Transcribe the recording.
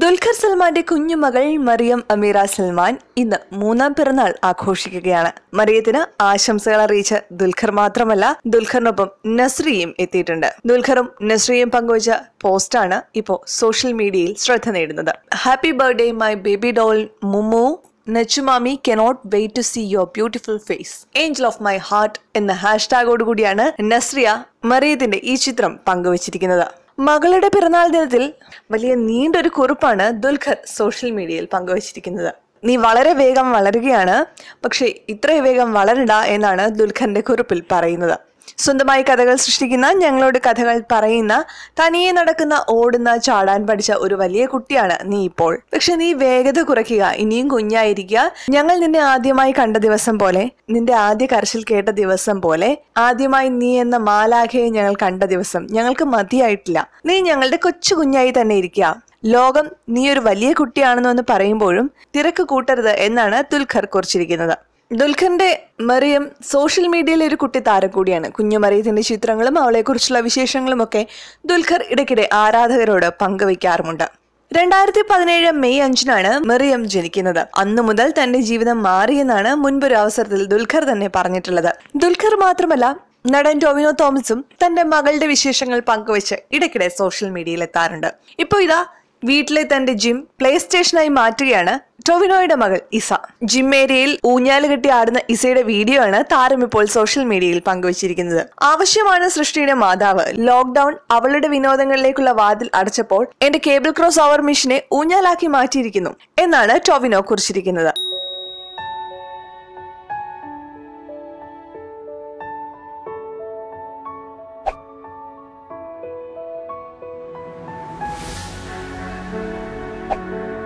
ദുൽഖർ സൽമാന്റെ കുഞ്ഞുമകൾ മറിയം അമീറ സൽമാൻ ഇന്ന് മൂന്നാം പിറന്നാൾ ആഘോഷിക്കുകയാണ് മറിയത്തിന് ആശംസകൾ അറിയിച്ച് ദുൽഖർ മാത്രമല്ല ദുൽഖറിനൊപ്പം നസ്രിയും എത്തിയിട്ടുണ്ട് ദുൽഖറും നസ്രിയും പങ്കുവച്ച പോസ്റ്റാണ് ഇപ്പോൾ സോഷ്യൽ മീഡിയയിൽ ശ്രദ്ധ നേടുന്നത് happy birthday my baby doll മുമു നച്ചുമാമി cannot wait to see your beautiful face angel of my heart എന്ന ഹാഷ്ടാഗോടുകൂടിയാണ് നസ്രിയ മറിയത്തിന്റെ ഈ ചിത്രം പങ്കുവച്ചിരിക്കുന്നത് മകളുടെ പിറന്നാൾ ദിനത്തിൽ വലിയ നീണ്ടൊരു കുറിപ്പാണ് ദുൽഖർ സോഷ്യൽ മീഡിയയിൽ പങ്കുവച്ചിരിക്കുന്നത് നീ വളരെ വേഗം വളരുകയാണ് പക്ഷേ ഇത്രയും വേഗം വളരണ്ട എന്നാണ് ദുൽഖറിന്റെ കുറിപ്പിൽ പറയുന്നത് സ്വന്തമായി കഥകൾ സൃഷ്ടിക്കുന്ന ഞങ്ങളോട് കഥകൾ പറയുന്ന തനിയെ നടക്കുന്ന ഓടുന്ന ചാടാൻ പഠിച്ച ഒരു വലിയ കുട്ടിയാണ് നീ ഇപ്പോൾ പക്ഷെ നീ വേഗത കുറയ്ക്കുക ഇനിയും കുഞ്ഞായിരിക്കുക ഞങ്ങൾ നിന്നെ ആദ്യമായി കണ്ട ദിവസം പോലെ നിന്റെ ആദ്യ കരച്ചിൽ കേട്ട ദിവസം പോലെ ആദ്യമായി നീ എന്ന മാലാഖയെ ഞങ്ങൾ കണ്ട ദിവസം ഞങ്ങൾക്ക് മതിയായിട്ടില്ല നീ ഞങ്ങളുടെ കൊച്ചു കുഞ്ഞായി തന്നെ ഇരിക്കുക ലോകം നീ ഒരു വലിയ കുട്ടിയാണെന്ന് പറയുമ്പോഴും തിരക്ക് കൂട്ടരുത് എന്നാണ് തുൽഖർ കുറിച്ചിരിക്കുന്നത് ദുൽഖന്റെ മറിയം സോഷ്യൽ മീഡിയയിലെ ഒരു കുട്ടി താരം കൂടിയാണ് കുഞ്ഞു മറിയത്തിന്റെ ചിത്രങ്ങളും അവളെക്കുറിച്ചുള്ള വിശേഷങ്ങളും ഒക്കെ ദുൽഖർ ഇടയ്ക്കിടെ ആരാധകരോട് പങ്കുവയ്ക്കാറുമുണ്ട് രണ്ടായിരത്തി പതിനേഴ് മെയ് അഞ്ചിനാണ് മറിയം ജനിക്കുന്നത് അന്നു മുതൽ തന്റെ ജീവിതം മാറിയെന്നാണ് മുൻപൊരു അവസരത്തിൽ ദുൽഖർ തന്നെ പറഞ്ഞിട്ടുള്ളത് ദുൽഖർ മാത്രമല്ല നടൻ ടോമിനോ തോമസും തന്റെ മകളുടെ വിശേഷങ്ങൾ പങ്കുവച്ച് ഇടയ്ക്കിടെ സോഷ്യൽ മീഡിയയിൽ എത്താറുണ്ട് ഇപ്പോൾ ഇതാ വീട്ടിലെ തന്റെ ജിം പ്ലേ സ്റ്റേഷനായി മാറ്റുകയാണ് ടൊവിനോയുടെ മകൾ ഇസ ജിമ്മേരിയയിൽ ഊഞ്ഞാല് കെട്ടി ആടുന്ന ഇസയുടെ വീഡിയോ ആണ് താരം ഇപ്പോൾ സോഷ്യൽ മീഡിയയിൽ പങ്കുവച്ചിരിക്കുന്നത് ആവശ്യമാണ് സൃഷ്ടിയുടെ മാതാവ് ലോക്ക്ഡൌൺ അവളുടെ വിനോദങ്ങളിലേക്കുള്ള വാതിൽ അടച്ചപ്പോൾ എന്റെ കേബിൾ ക്രോസ് ഓവർ മിഷനെ ഊഞ്ഞാലാക്കി മാറ്റിയിരിക്കുന്നു എന്നാണ് ടൊവിനോ കുറിച്ചിരിക്കുന്നത് thank you